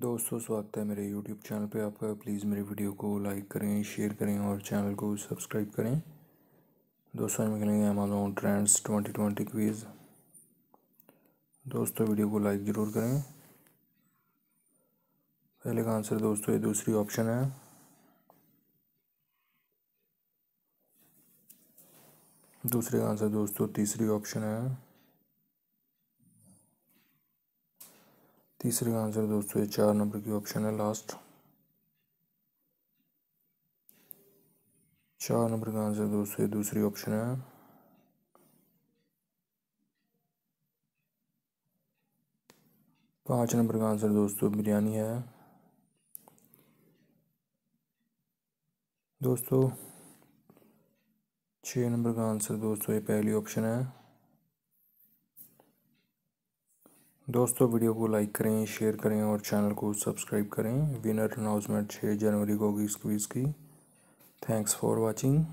दोस्तों स्वागत है मेरे यूट्यूब चैनल पे आपका प्लीज़ मेरे वीडियो को लाइक करें शेयर करें और चैनल को सब्सक्राइब करें दोस्तों में करेंगे Amazon trends twenty twenty quiz दोस्तों वीडियो को लाइक ज़रूर करें पहले का आंसर दोस्तों ये दूसरी ऑप्शन है दूसरे का आंसर दोस्तों तीसरी ऑप्शन है तीसरे का आंसर दोस्तों ये चार नंबर की ऑप्शन है लास्ट चार नंबर का आंसर दोस्तों ये दूसरी ऑप्शन है पांच नंबर का आंसर दोस्तों बिरयानी है दोस्तों छः नंबर का आंसर दोस्तों ये पहली ऑप्शन है दोस्तों वीडियो को लाइक करें शेयर करें और चैनल को सब्सक्राइब करें विनर अनाउंसमेंट छः जनवरी को होगी इस क्वीज़ की थैंक्स फॉर वाचिंग